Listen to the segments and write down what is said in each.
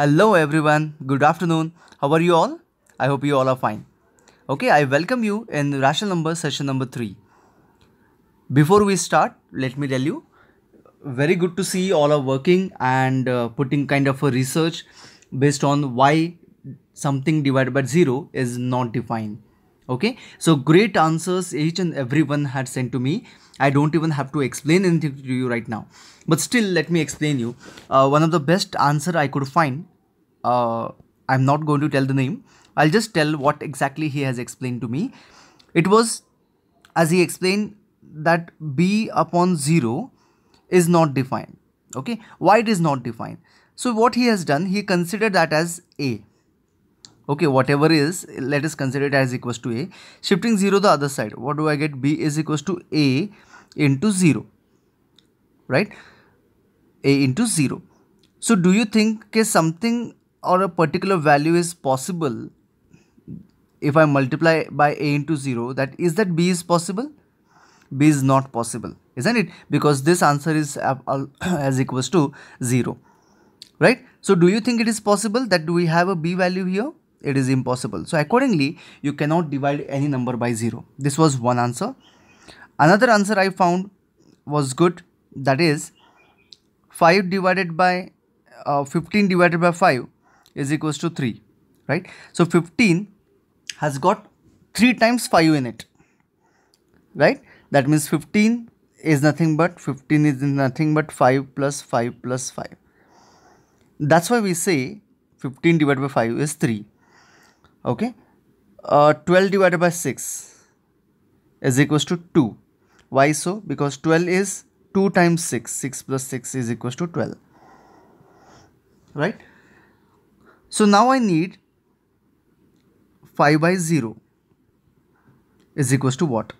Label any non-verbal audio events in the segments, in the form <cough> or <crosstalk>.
Hello everyone, good afternoon. How are you all? I hope you all are fine. Okay, I welcome you in rational numbers session number 3. Before we start, let me tell you, very good to see all are working and uh, putting kind of a research based on why something divided by 0 is not defined. Okay, so great answers each and everyone had sent to me I don't even have to explain anything to you right now. But still, let me explain you. Uh, one of the best answer I could find, uh, I'm not going to tell the name. I'll just tell what exactly he has explained to me. It was, as he explained, that b upon 0 is not defined. Okay, why it is not defined? So what he has done, he considered that as a okay whatever is let us consider it as equals to a shifting 0 the other side what do i get b is equals to a into 0 right a into 0 so do you think okay, something or a particular value is possible if I multiply by a into 0 that is that b is possible b is not possible isn't it because this answer is <coughs> as equals to 0 right so do you think it is possible that do we have a b value here it is impossible so accordingly you cannot divide any number by 0 this was one answer Another answer I found was good that is 5 divided by uh, 15 divided by 5 is equals to 3 right. So 15 has got 3 times 5 in it right. That means 15 is nothing but 15 is nothing but 5 plus 5 plus 5. That's why we say 15 divided by 5 is 3 okay. Uh, 12 divided by 6 is equals to 2 why so? Because 12 is 2 times 6. 6 plus 6 is equals to 12. Right? So now I need 5 by 0 is equals to what?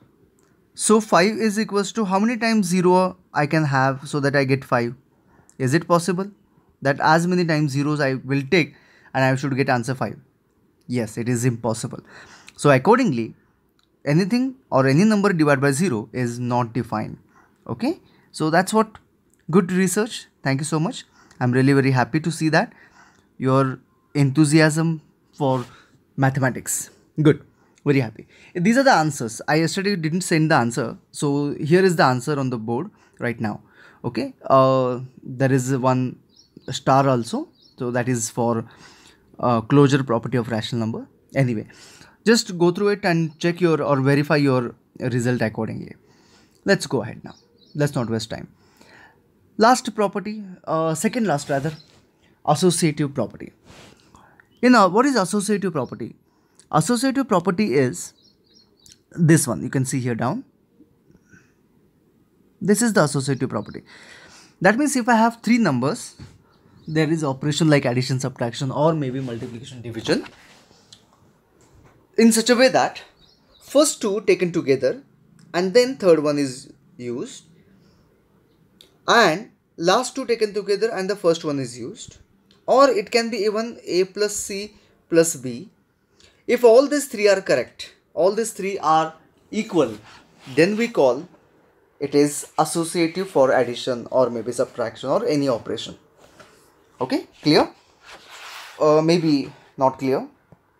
So 5 is equals to how many times 0 I can have so that I get 5? Is it possible that as many times zeros I will take and I should get answer 5? Yes, it is impossible. So accordingly, anything or any number divided by 0 is not defined okay so that's what good research thank you so much i'm really very happy to see that your enthusiasm for mathematics good very happy these are the answers i yesterday didn't send the answer so here is the answer on the board right now okay uh, there is one star also so that is for uh, closure property of rational number anyway just go through it and check your or verify your result accordingly let's go ahead now let's not waste time last property uh, second last rather associative property you know what is associative property associative property is this one you can see here down this is the associative property that means if i have three numbers there is operation like addition subtraction or maybe multiplication division in such a way that first two taken together and then third one is used and last two taken together and the first one is used or it can be even a plus c plus b if all these three are correct all these three are equal then we call it is associative for addition or maybe subtraction or any operation okay clear uh, maybe not clear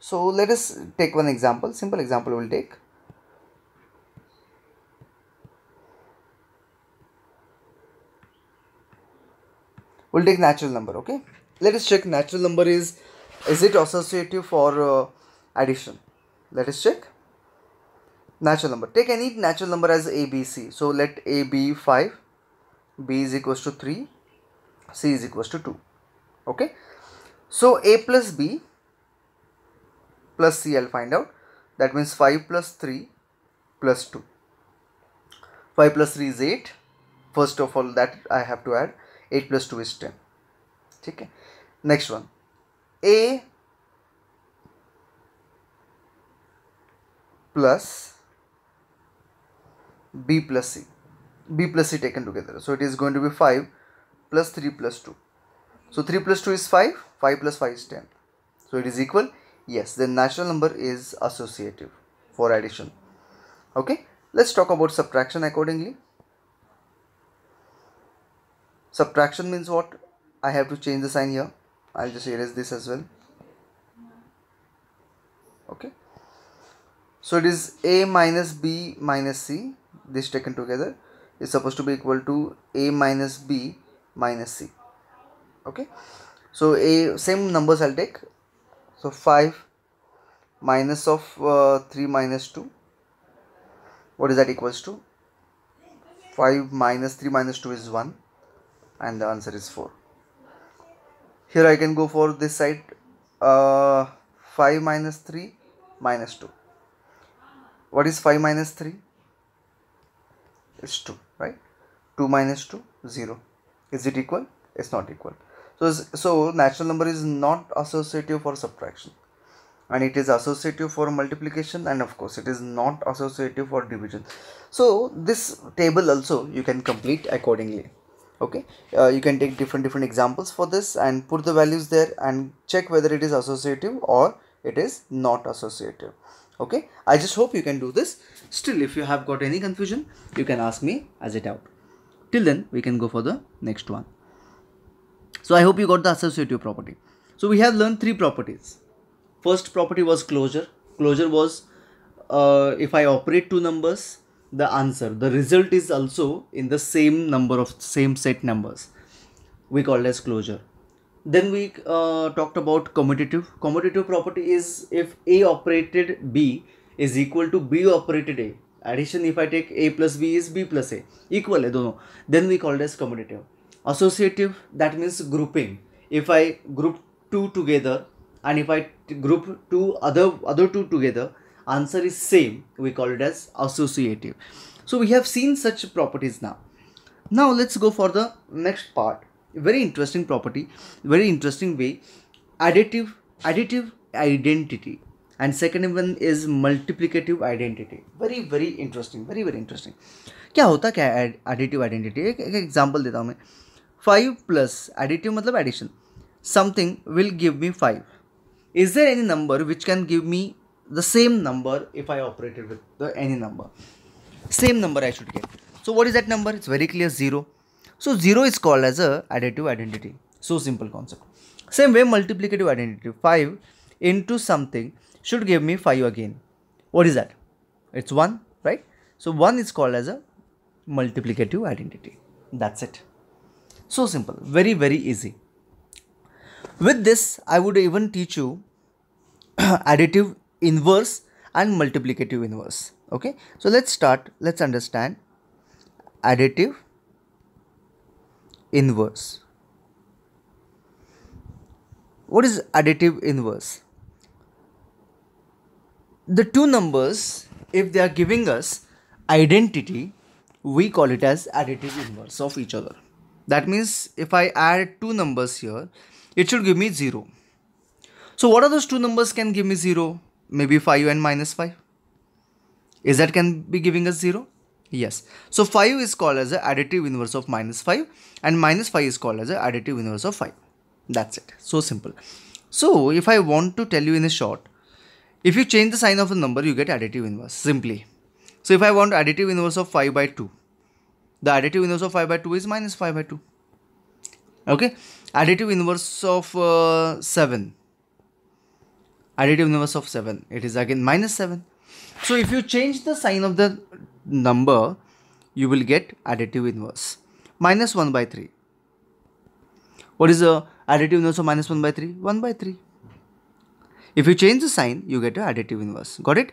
so let us take one example, simple example we will take. We'll take natural number, okay? Let us check natural number is, is it associative for uh, addition? Let us check. Natural number. Take any natural number as A, B, C. So let A be 5, B is equals to 3, C is equals to 2, okay? So A plus B plus C I'll find out that means 5 plus 3 plus 2 5 plus 3 is 8 first of all that I have to add 8 plus 2 is 10 okay next one A plus B plus C B plus C taken together so it is going to be 5 plus 3 plus 2 so 3 plus 2 is 5 5 plus 5 is 10 so it is equal yes then natural number is associative for addition okay let's talk about subtraction accordingly subtraction means what I have to change the sign here I'll just erase this as well okay so it is a minus b minus c this taken together is supposed to be equal to a minus b minus c okay so a same numbers I'll take so 5 minus of uh, 3 minus 2 what is that equals to 5 minus 3 minus 2 is 1 and the answer is 4 here I can go for this side uh, 5 minus 3 minus 2 what is 5 minus 3 it's 2 right 2 minus 2 0 is it equal it's not equal so, so natural number is not associative for subtraction and it is associative for multiplication and of course it is not associative for division. So this table also you can complete accordingly. Okay, uh, you can take different different examples for this and put the values there and check whether it is associative or it is not associative okay i just hope you can do this still if you have got any confusion you can ask me as a doubt till then we can go for the next one so I hope you got the associative property. So we have learned three properties. First property was closure. Closure was uh, if I operate two numbers, the answer, the result is also in the same number of same set numbers. We call as closure. Then we uh, talked about commutative. Commutative property is if A operated B is equal to B operated A. Addition if I take A plus B is B plus A. Equal don't know. Then we called as commutative. associative that means grouping if i group two together and if i group two other other two together answer is same we call it as associative so we have seen such properties now now let's go for the next part very interesting property very interesting way additive additive identity and second one is multiplicative identity very very interesting very very interesting क्या होता क्या additive identity एक example देता हूँ मैं 5 plus additive matlab addition something will give me 5 is there any number which can give me the same number if I operated with the any number same number I should get so what is that number it's very clear 0 so 0 is called as a additive identity so simple concept same way multiplicative identity 5 into something should give me 5 again what is that it's 1 right so 1 is called as a multiplicative identity that's it so simple, very, very easy. With this, I would even teach you <clears throat> additive inverse and multiplicative inverse. Okay, so let's start, let's understand additive inverse. What is additive inverse? The two numbers, if they are giving us identity, we call it as additive inverse of each other. That means if I add two numbers here, it should give me 0. So what are those two numbers can give me 0? Maybe 5 and minus 5. Is that can be giving us 0? Yes. So 5 is called as the additive inverse of minus 5 and minus 5 is called as the additive inverse of 5. That's it. So simple. So if I want to tell you in a short, if you change the sign of a number, you get additive inverse simply. So if I want additive inverse of 5 by 2, the additive inverse of 5 by 2 is minus 5 by 2 okay additive inverse of uh, 7 additive inverse of 7 it is again minus 7 so if you change the sign of the number you will get additive inverse minus 1 by 3 what is the additive inverse of minus 1 by 3 1 by 3 if you change the sign you get an additive inverse got it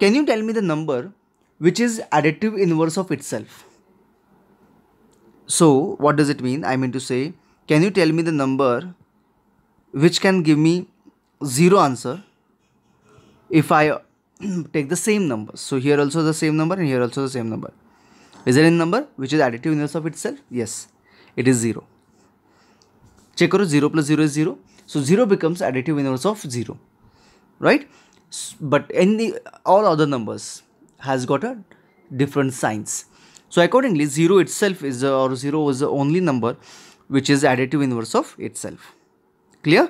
can you tell me the number which is additive inverse of itself so what does it mean? I mean to say, can you tell me the number which can give me zero answer if I <clears throat> take the same number. So here also the same number and here also the same number. Is there any number which is additive inverse of itself? Yes, it is 0. Check out 0 plus 0 is 0. So 0 becomes additive inverse of 0. Right? But any all other numbers has got a different signs. So accordingly 0 itself is or 0 is the only number which is additive inverse of itself. Clear?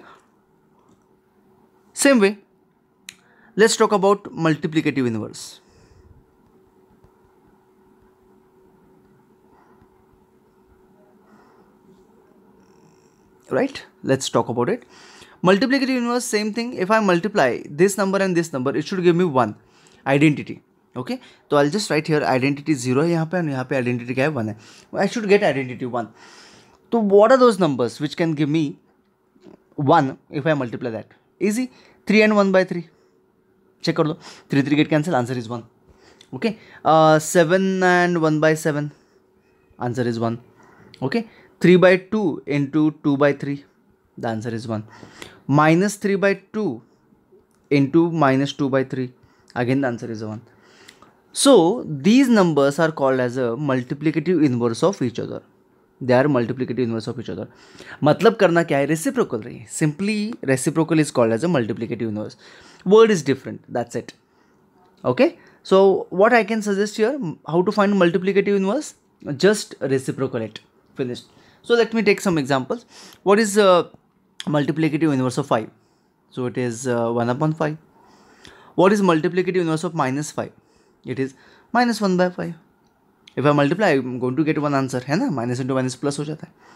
Same way, let's talk about multiplicative inverse. Right? Let's talk about it. Multiplicative inverse, same thing. If I multiply this number and this number, it should give me 1 identity. Okay तो I just write here identity zero है यहाँ पे और यहाँ पे identity क्या है one है I should get identity one तो what are those numbers which can give me one if I multiply that easy three and one by three check कर लो three three get cancel answer is one okay seven and one by seven answer is one okay three by two into two by three the answer is one minus three by two into minus two by three again the answer is one So these numbers are called as a multiplicative inverse of each other. They are multiplicative inverse of each other. मतलब करना क्या है reciprocal रही Simply reciprocal is called as a multiplicative inverse. Word is different. That's it. Okay. So what I can suggest here, how to find multiplicative inverse? Just reciprocal it. Finished. So let me take some examples. What is uh, multiplicative inverse of 5? So it is uh, 1 upon 5. What is multiplicative inverse of minus 5? It is minus one by five if I multiply I going to get one answer है ना minus into minus plus हो जाता है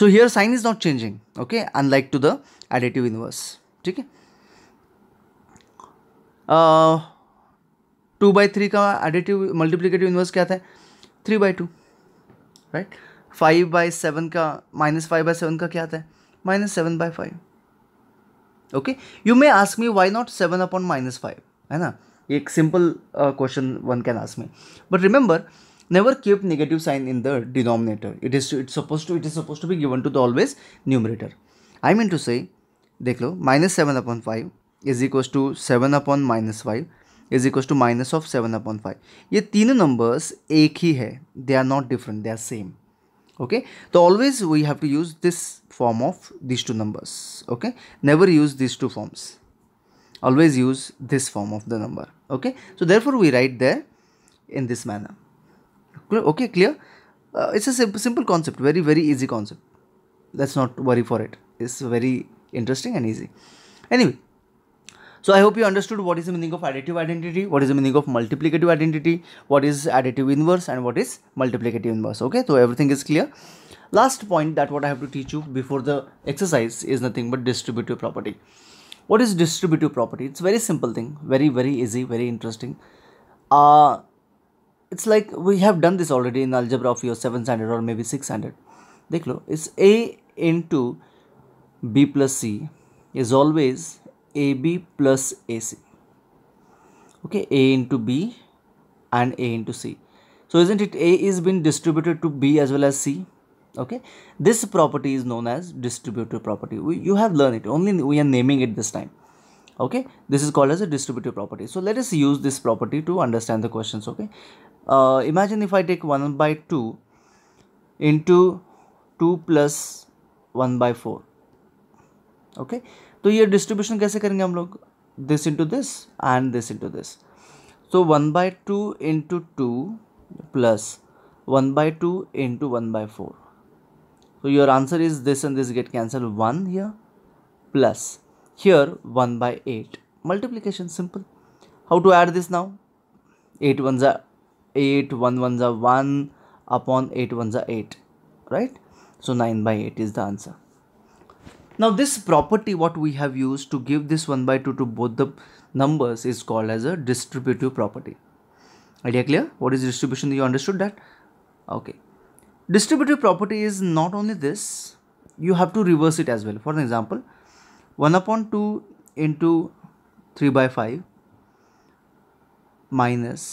so here sign is not changing okay unlike to the additive inverse ठीक है two by three का additive multiplicative inverse क्या था three by two right five by seven का माइनस फाइव बाई सेवन का क्या था minus seven by five okay you may ask me why not seven upon minus five है ना एक simple question one can ask me but remember never keep negative sign in the denominator it is it suppose to it is suppose to be given to the always numerator I mean to say देख लो minus seven upon five is equal to seven upon minus five is equal to minus of seven upon five ये तीनों numbers एक ही है they are not different they are same okay तो always we have to use this form of this two numbers okay never use this two forms always use this form of the number okay so therefore we write there in this manner okay clear uh, it's a simple, simple concept very very easy concept let's not worry for it it's very interesting and easy anyway so I hope you understood what is the meaning of additive identity, what is the meaning of multiplicative identity, what is additive inverse and what is multiplicative inverse. Okay, so everything is clear. Last point that what I have to teach you before the exercise is nothing but distributive property. What is distributive property? It's very simple thing, very, very easy, very interesting. Uh, it's like we have done this already in algebra of your seven standard or maybe six standard. Dekh it's A into B plus C is always AB plus AC. Okay, A into B and A into C. So isn't it A is being distributed to B as well as C? okay this property is known as distributive property we, you have learned it only we are naming it this time okay this is called as a distributive property so let us use this property to understand the questions okay uh, imagine if I take 1 by 2 into 2 plus 1 by 4 okay तो ये distribution कैसे करेंगे हम लोग this into this and this into this तो one by two into two plus one by two into one by four so your answer is this and this get cancelled 1 here plus here 1 by 8 multiplication simple how to add this now 8 ones are 8 1 ones are 1 upon 8 ones are 8 right so 9 by 8 is the answer now this property what we have used to give this 1 by 2 to both the numbers is called as a distributive property idea clear what is distribution you understood that okay distributive property is not only this you have to reverse it as well for example 1 upon 2 into 3 by 5 minus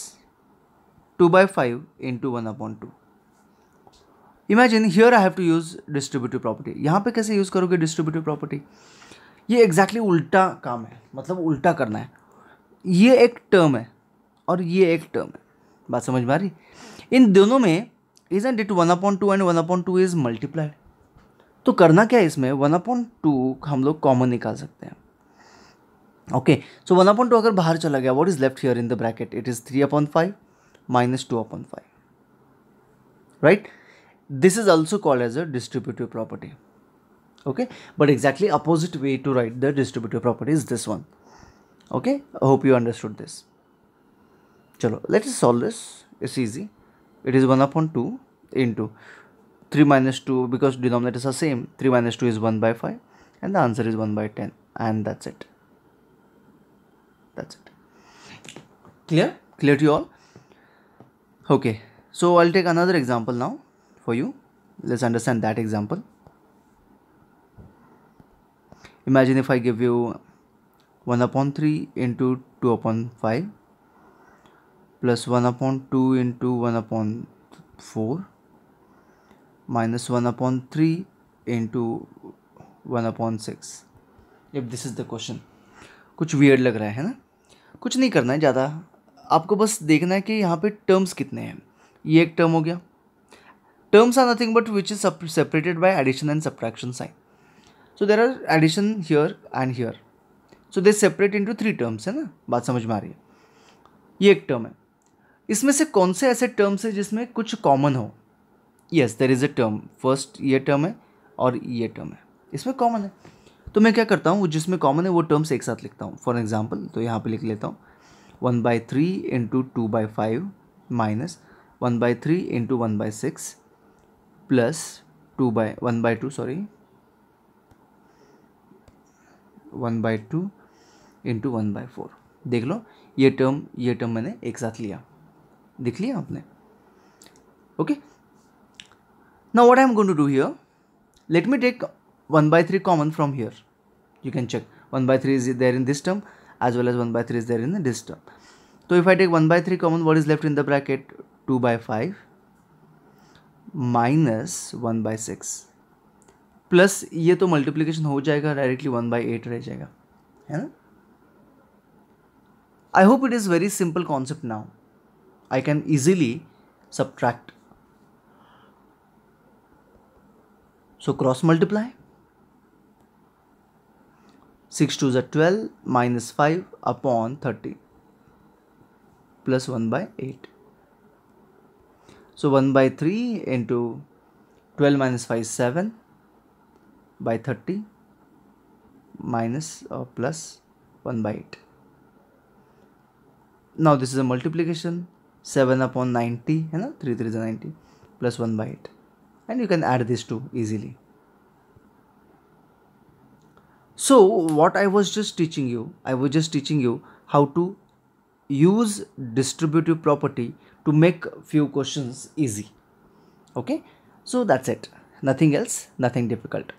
2 by 5 into 1 upon 2 imagine here I have to use distributive property यहाँ पे कैसे use करोगे distributive property ये exactly exactly उल्टा काम है मतलब उल्टा करना है ये एक टर्म है और ये एक टर्म है बात समझ में आ रही इन दोनों में isn't it one upon two and one upon two is multiplied तो करना क्या है इसमें वन अपॉइंट टू हम लोग कॉमन निकाल सकते हैं okay so one upon two अगर बाहर चला गया what is left here in the bracket it is three upon five minus two upon five right this is also called as a distributive property okay but exactly opposite way to write the distributive property is this one okay hope you understood this चलो let us solve this it's easy it is 1 upon 2 into 3 minus 2 because denominators are same 3 minus 2 is 1 by 5 and the answer is 1 by 10 and that's it that's it clear clear to you all okay so i'll take another example now for you let's understand that example imagine if i give you 1 upon 3 into 2 upon 5 plus one upon two into one upon four minus one upon three into one upon six if this is the question कुछ weird लग रहा है ना कुछ नहीं करना है ज़्यादा आपको बस देखना है कि यहाँ पे टर्म्स कितने हैं ये एक टर्म हो गया terms are nothing but which is separated by addition and subtraction sign so there are addition here and here so they separate into three terms है ना बात समझ में आ रही है ये एक टर्म है इसमें से कौन से ऐसे टर्म्स हैं जिसमें कुछ कॉमन हो yes there is a term first ये टर्म है और ये टर्म है इसमें कॉमन है तो मैं क्या करता हूँ वो जिसमें कॉमन है वो टर्म्स एक साथ लिखता हूँ फॉर एग्जाम्पल तो यहाँ पर लिख लेता हूँ one by three into two by five minus one by three into one by six plus two by one by two sorry one by two into one by four देख लो ये term ये टर्म मैंने एक साथ लिया देख लिया आपने okay now what I am going to do here let me take one by three common from here you can check one by three is there in this term as well as one by three is there in this term तो if I take one by three common what is left in the bracket two by five minus one by six plus ये तो multiplication हो जाएगा directly one by eight रह जाएगा है ना I hope it is very simple concept now I can easily subtract. So cross multiply. 6 to the 12 minus 5 upon 30 plus 1 by 8. So 1 by 3 into 12 minus 5 7 by 30 minus or uh, plus 1 by 8. Now this is a multiplication 7 upon 90 you know 3 3 is 90 plus 1 by 8 and you can add these two easily so what i was just teaching you i was just teaching you how to use distributive property to make few questions easy okay so that's it nothing else nothing difficult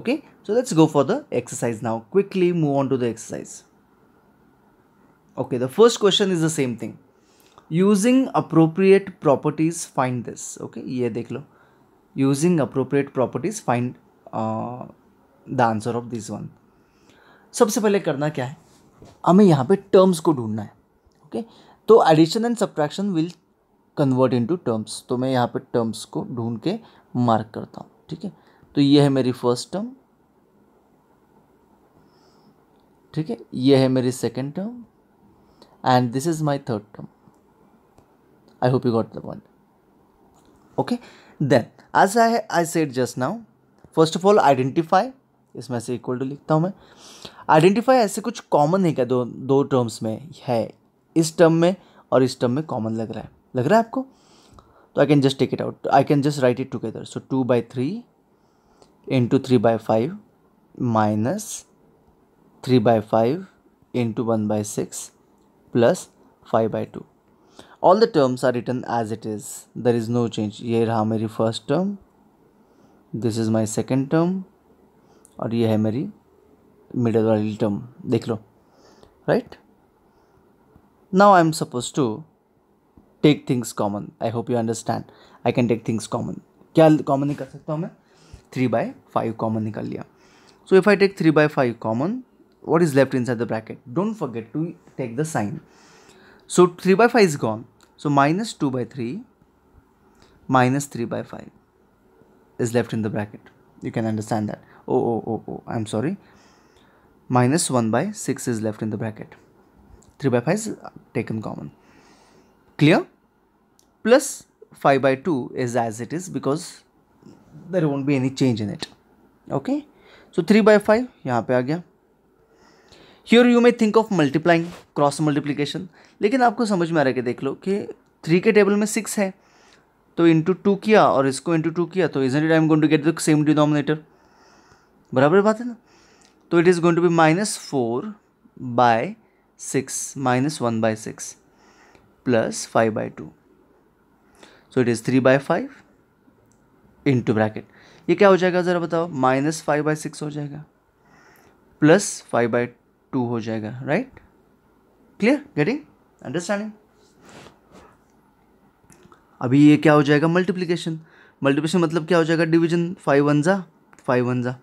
okay so let's go for the exercise now quickly move on to the exercise okay the first question is the same thing using appropriate properties find this okay ये देख लो using appropriate properties find the answer of this one सबसे पहले करना क्या है हमें यहाँ पे टर्म्स को ढूंढना है ओके okay? तो addition and subtraction will convert into terms तो मैं यहाँ पे टर्म्स को ढूंढ के मार्क करता हूँ ठीक है तो ये है मेरी फर्स्ट टर्म ठीक है ये है मेरी second term and this is my third term I hope you got the point. Okay, then as I, I said just now, first of all identify इसमें से इक्वल टू लिखता हूँ मैं आइडेंटिफाई ऐसे कुछ कॉमन है क्या दो दो टर्म्स में है इस टर्म में और इस टर्म में कॉमन लग रहा है लग रहा है आपको तो I can just take it out I can just write it together so two by three into three by five minus three by five into one by six plus five by two all the terms are written as it is there is no change here how many first term this is my second term or here how many middle term Deklo. right now I'm supposed to take things common I hope you understand I can take things common kya common nahi kar sakta 3 by 5 common nikal liya. so if I take 3 by 5 common what is left inside the bracket don't forget to take the sign so 3 by 5 is gone so minus 2 by 3 minus 3 by 5 is left in the bracket. You can understand that. Oh, oh, oh, oh, I'm sorry. Minus 1 by 6 is left in the bracket. 3 by 5 is taken common. Clear? Plus 5 by 2 is as it is because there won't be any change in it. Okay? So 3 by 5 Here you may think of multiplying, cross multiplication. लेकिन आपको समझ में आ रहा है कि देख लो कि three के टेबल में सिक्स है तो इंटू टू किया और इसको इंटू टू किया तो isn't I am going to get the same denominator बराबर बात है ना तो it is going to be minus four by six minus one by six plus five by two so it is three by five into bracket ये क्या हो जाएगा ज़रा बताओ माइनस फाइव बाई सिक्स हो जाएगा प्लस फाइव बाई टू हो जाएगा राइट क्लियर गेटिंग अंडरस्टैंडिंग अभी ये क्या हो जाएगा मल्टीप्लीकेशन मल्टीप्लीकेशन मतलब क्या हो जाएगा डिवीजन फाइव वन ज़ा फाइव वन ज़ा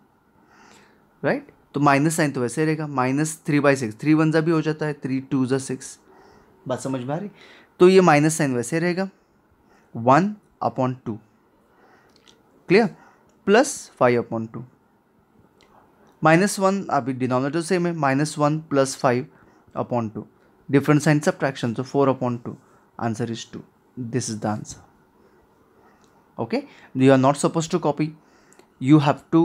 राइट तो माइनस साइन तो वैसे रहेगा minus three by six three one ज़ा भी हो जाता है थ्री टू ज़ा सिक्स बात समझ में आ रही तो ये माइनस साइन वैसे रहेगा one upon two clear plus five upon two minus one अभी डिनोमिनेटर सेम है minus one plus five upon two different sign subtraction so 4 upon 2 answer is 2 this is the answer okay you are not supposed to copy you have to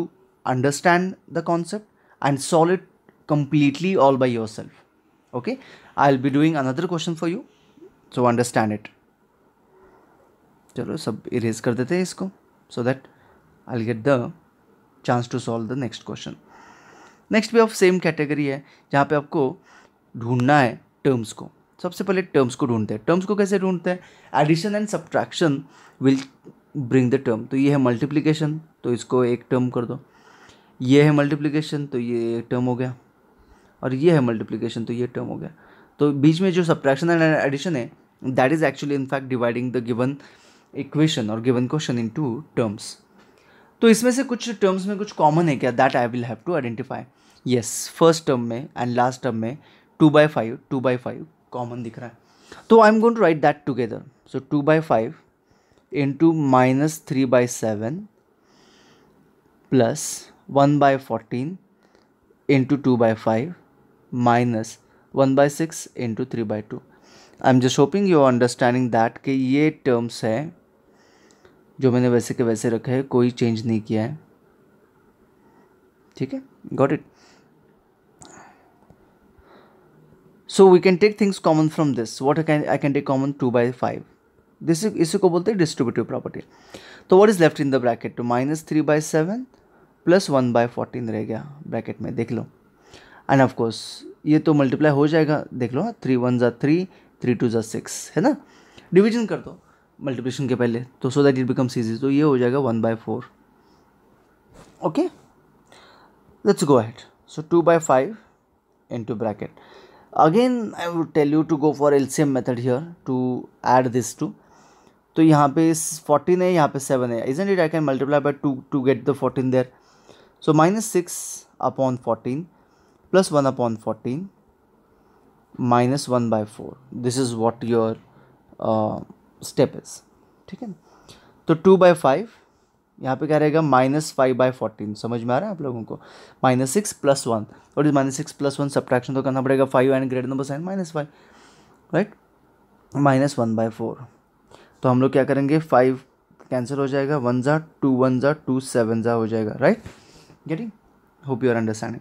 understand the concept and solve it completely all by yourself okay i'll be doing another question for you so understand it चलो सब erase कर देते हैं इसको so that I get the chance to solve the next question next भी of same category है जहाँ पे आपको ढूंढना है टर्म्स को सबसे पहले टर्म्स को ढूंढते हैं टर्म्स को कैसे ढूंढते हैं addition and subtraction will bring the term तो ये है मल्टीप्लीकेशन तो इसको एक टर्म कर दो ये है मल्टीप्लीकेशन तो ये एक टर्म हो गया और ये है मल्टीप्लीकेशन तो ये टर्म हो गया तो बीच में जो सब्ट्रैक्शन एंड एडिशन है that is actually in fact dividing the given equation और given question into terms तो इसमें से कुछ टर्म्स में कुछ कॉमन है क्या that I will have to identify yes first term में एंड लास्ट टर्म में two by five two by five common दिख रहा है तो I am going to write that together so two by five into minus three by seven plus one by fourteen into two by five minus one by six into three by two I am just hoping you understanding that कि ये terms है जो मैंने वैसे के वैसे रखे हैं कोई चेंज नहीं किया है ठीक है got it so we can take things common from this what I can I can take common two by five this इसी को बोलते हैं डिस्ट्रीब्यूटिव प्रॉपर्टी तो what is left in the bracket two minus three by seven plus one by fourteen रह गया bracket में देख लो and of course ये तो मल्टीप्लाई हो जाएगा देख लो थ्री वन ज़ा थ्री थ्री टू ज़ा सिक्स है ना डिवीजन कर दो मल्टीप्लेशन के पहले तो so that it becomes easy तो ये हो जाएगा one by four okay let's go ahead so two by five into bracket again I would tell you to go for M method here to add this two तो यहाँ पे fourteen है यहाँ पे सेवन है isn't it I can multiply by two to get the fourteen there so minus six upon fourteen plus one upon fourteen minus one by four this is what your step is ठीक है तो to by five यहाँ पे क्या रहेगा minus five by fourteen समझ में आ रहा है आप लोगों को माइनस सिक्स प्लस वन और इस minus six plus one subtraction तो करना पड़ेगा five and greater number sign minus five right minus one by four तो हम लोग क्या करेंगे फाइव कैंसिल हो जाएगा वन ज़ा टू वन ज़ा टू सेवन ज़ा हो जाएगा right getting hope your understanding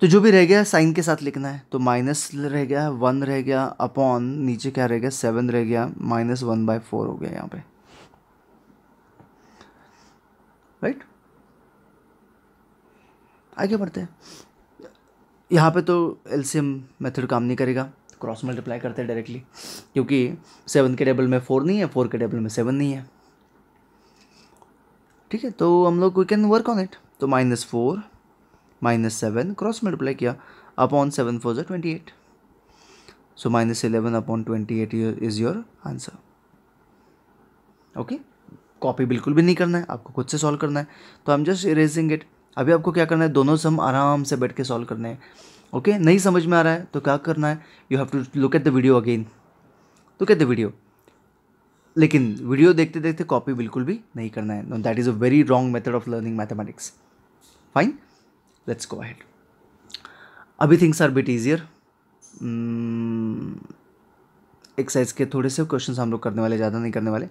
तो जो भी रह गया साइन के साथ लिखना है तो माइनस रह गया वन रह गया अपॉन नीचे क्या रह गया सेवन रह गया माइनस वन बाय फोर हो गया यहाँ पे राइट आगे बढ़ते हैं यहाँ पे तो एल मेथड काम नहीं करेगा क्रॉस मल्टीप्लाई करते हैं डायरेक्टली क्योंकि सेवन के टेबल में फोर नहीं है फोर के टेबल में सेवन नहीं है ठीक है तो हम लोग we can work on it तो minus four minus seven cross multiply किया अपॉन सेवन फोर जो twenty eight so minus eleven upon twenty eight is your answer okay copy बिल्कुल भी नहीं करना है आपको खुद से सॉल्व करना है तो I am just erasing it अभी आपको क्या करना है दोनों सम आराम से बैठ के सॉल्व करने हैं ओके okay? नहीं समझ में आ रहा है तो क्या करना है you have to look at the video again look at the video लेकिन वीडियो देखते देखते कॉपी बिल्कुल भी नहीं करना है that is a very wrong method of learning mathematics fine let's go ahead अभी things are bit easier exercise के थोड़े से क्वेश्चन हम लोग करने वाले ज़्यादा नहीं करने वाले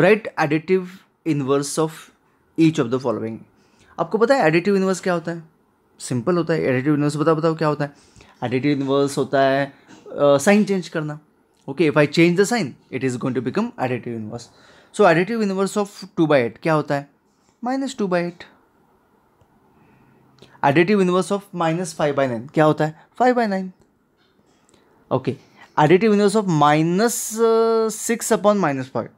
right additive inverse of each of the following आपको पता है एडिटिव इनवर्स क्या होता है सिंपल होता है एडिटिव इनवर्स बताओ बताओ क्या होता है एडिटिव इनवर्स होता है साइन uh, चेंज करना okay if I change the sign it is going to become additive inverse so additive inverse of two by eight क्या होता है minus two by eight additive inverse of minus five by nine क्या होता है five by nine okay additive inverse of minus six upon minus five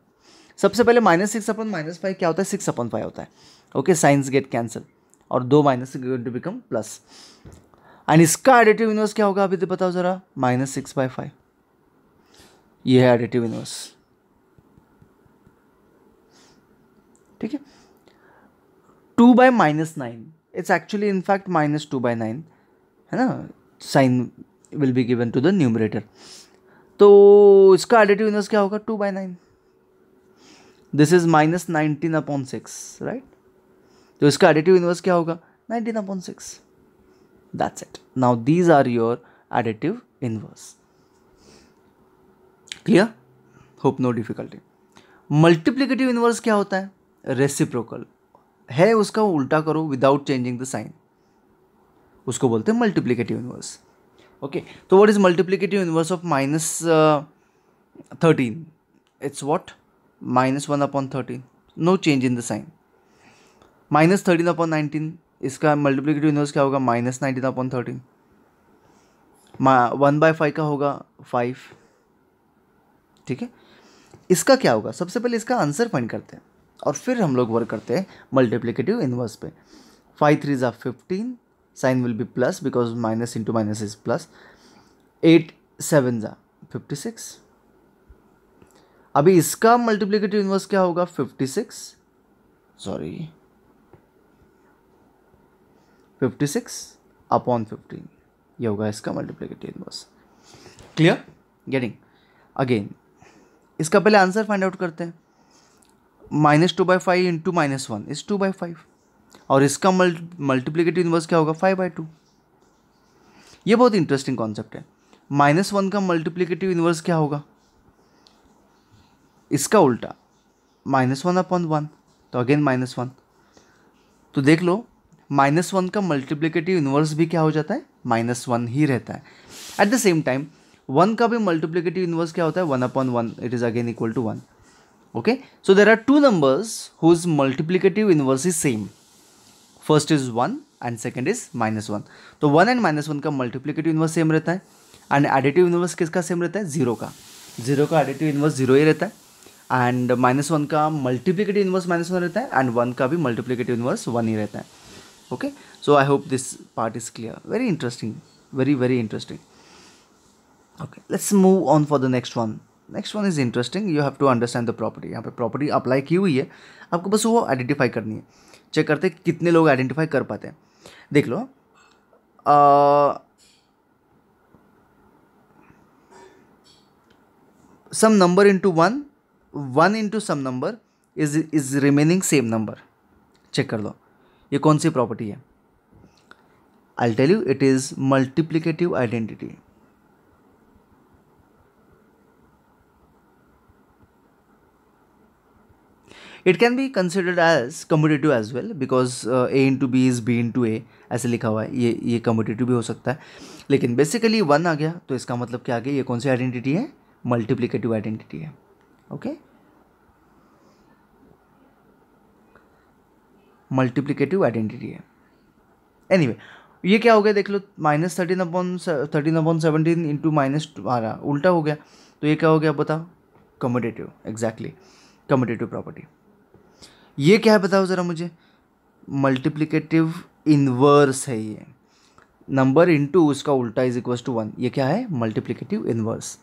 सबसे पहले minus six upon minus five क्या होता है सिक्स अपन फाइव होता है ओके साइंस गेट कैंसिल और दो minus going to become plus and इसका एडिटिव यूनिवर्स क्या होगा अभी तो बताओ ज़रा माइनस सिक्स बाई फाइव ये है एडिटिव यूनिवर्स ठीक है two by minus nine it's actually in fact minus two by nine है ना sign will be given to the numerator तो इसका एडिटिव यूनिवर्स क्या होगा two by nine this is minus nineteen upon six right तो इसका एडिटिव इनवर्स क्या होगा nineteen upon six that's it now these are your additive inverse clear hope no difficulty multiplicative inverse क्या होता है reciprocal है उसका उल्टा करो विदाउट चेंजिंग द साइन उसको बोलते हैं मल्टीप्लीकेटिव इनवर्स ओके तो what is multiplicative inverse of minus thirteen it's what minus one upon thirteen no change in the sign minus thirteen upon nineteen इसका मल्टीप्लीकेटिव इनवर्स क्या होगा minus nineteen upon thirteen one by five का होगा five ठीक है इसका क्या होगा सबसे पहले इसका आंसर फाइंड करते हैं और फिर हम लोग वर्क करते हैं मल्टीप्लीकेटिव इनवर्स पे फाइव थ्री ज़ा fifteen sign will be plus because minus into minus is plus eight seven ज़ा फिफ्टी सिक्स अभी इसका मल्टीप्लीकेटिव इन्वर्स क्या होगा fifty six sorry fifty six upon fifteen ये होगा इसका multiplicative inverse clear getting again इसका पहले आंसर फाइंड आउट करते हैं minus two by five into minus one is two by five और इसका मल्टीप्लीकेटिव इन्वर्स क्या होगा फाइव बाई टू ये बहुत इंटरेस्टिंग कॉन्सेप्ट है माइनस वन का मल्टीप्लीकेटिव इन्वर्स क्या होगा इसका उल्टा माइनस वन अपॉन वन तो अगेन माइनस वन तो देख लो माइनस वन का मल्टीप्लीकेटिव इन्वर्स भी क्या हो जाता है माइनस वन ही रहता है at the same time one का भी मल्टीप्लीकेटिव इन्वर्स क्या होता है one upon one it is again equal to one okay so there are two numbers whose multiplicative inverse is same first is one and second is minus one तो one and minus one का multiplicative inverse same रहता है and additive inverse किसका same रहता है zero का zero का additive inverse zero ही रहता है एंड माइनस वन का मल्टीप्लीकेटिव इन्वर्स माइनस वन रहता है एंड वन का भी मल्टीप्लीकेटिव इन्वर्स वन ही रहता है okay so I hope this part is clear very interesting very very interesting okay let's move on for the next one next one is interesting you have to understand the property यहाँ पे property apply की हुई है आपको बस वो identify करनी है चेक करते कितने लोग आइडेंटिफाई कर पाते हैं देख लो some number into one one into some number is is remaining same number check कर लो ये कौन सी प्रॉपर्टी है I tell you it is multiplicative identity it can be considered as competitive as well because A into B is B into A ऐसे लिखा हुआ है ये ये कम्पिटेटिव भी हो सकता है लेकिन बेसिकली वन आ गया तो इसका मतलब क्या आ गया ये कौन सी आइडेंटिटी है मल्टीप्लीकेटिव आइडेंटिटी है okay मल्टीप्लीकेटिव आइडेंटिटी है एनी anyway, ये क्या हो गया देख लो minus thirteen upon thirteen upon seventeen into minus बारह उल्टा हो गया तो ये क्या हो गया बताओ कमोडेटिव एग्जैक्टली कमोडेटिव प्रॉपर्टी ये क्या है बताओ ज़रा मुझे मल्टीप्लीकेटिव इन्वर्स है ये नंबर इंटू उसका उल्टा इज इक्वल टू वन ये क्या है multiplicative inverse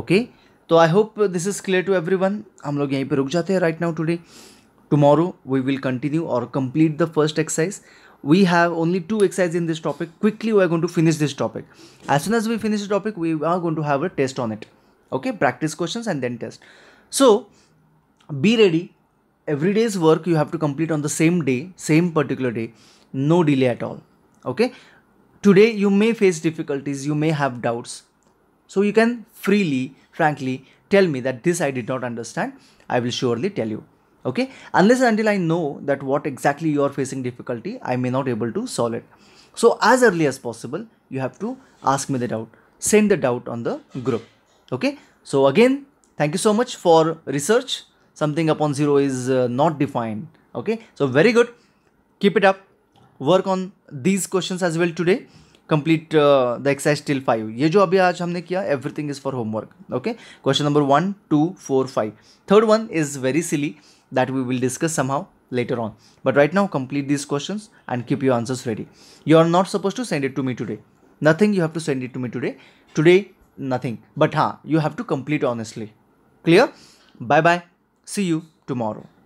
okay So I hope this is clear to everyone. One हम लोग यहीं पर रुक right now today. Tomorrow we will continue or complete the first exercise. we have only two exercises in this topic quickly we are going to finish this topic as soon as we finish the topic we are going to have a test on it okay practice questions and then test so be ready every day's work you have to complete on the same day same particular day no delay at all okay today you may face difficulties you may have doubts so you can freely, frankly tell me that this I did not understand. I will surely tell you. Okay. Unless until I know that what exactly you are facing difficulty, I may not able to solve it. So as early as possible, you have to ask me the doubt. Send the doubt on the group. Okay. So again, thank you so much for research. Something upon zero is uh, not defined. Okay. So very good. Keep it up. Work on these questions as well today. Complete the exercise till five ये जो अभी आज हमने किया everything is for homework okay question number one two four five third one is very silly that we will discuss somehow later on but right now complete this question and keep you answers ready you are not suppose to send it to me today nothing you have to send it to me today today nothing but हाँ you have to complete honestly clear bye bye see you tomorrow